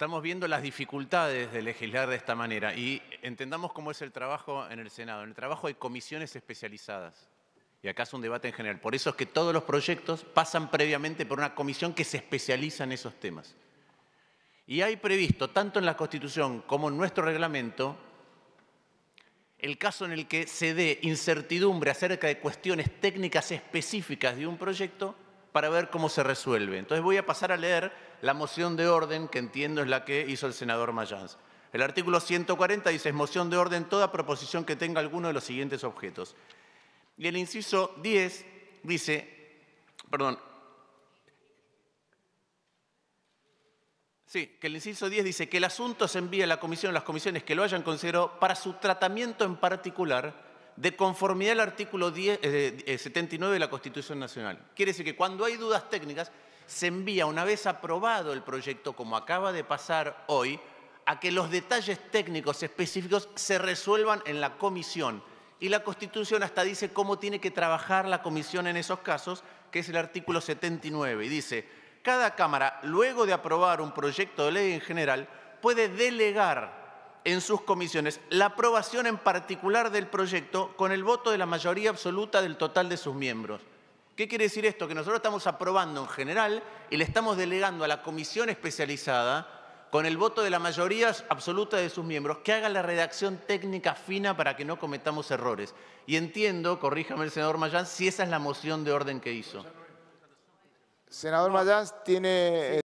estamos viendo las dificultades de legislar de esta manera y entendamos cómo es el trabajo en el Senado. En el trabajo hay comisiones especializadas y acá es un debate en general. Por eso es que todos los proyectos pasan previamente por una comisión que se especializa en esos temas. Y hay previsto, tanto en la Constitución como en nuestro reglamento, el caso en el que se dé incertidumbre acerca de cuestiones técnicas específicas de un proyecto, para ver cómo se resuelve. Entonces voy a pasar a leer la moción de orden que entiendo es la que hizo el senador Mayans. El artículo 140 dice, es moción de orden toda proposición que tenga alguno de los siguientes objetos. Y el inciso 10 dice, perdón, sí, que el inciso 10 dice que el asunto se envía a la comisión, las comisiones que lo hayan considerado para su tratamiento en particular de conformidad al artículo 79 eh, eh, de la Constitución Nacional. Quiere decir que cuando hay dudas técnicas, se envía, una vez aprobado el proyecto, como acaba de pasar hoy, a que los detalles técnicos específicos se resuelvan en la comisión. Y la Constitución hasta dice cómo tiene que trabajar la comisión en esos casos, que es el artículo 79. Y dice, cada Cámara, luego de aprobar un proyecto de ley en general, puede delegar en sus comisiones la aprobación en particular del proyecto con el voto de la mayoría absoluta del total de sus miembros. ¿Qué quiere decir esto? Que nosotros estamos aprobando en general y le estamos delegando a la comisión especializada con el voto de la mayoría absoluta de sus miembros que haga la redacción técnica fina para que no cometamos errores. Y entiendo, corríjame el senador Mayán, si esa es la moción de orden que hizo. Senador Mayans tiene... Eh,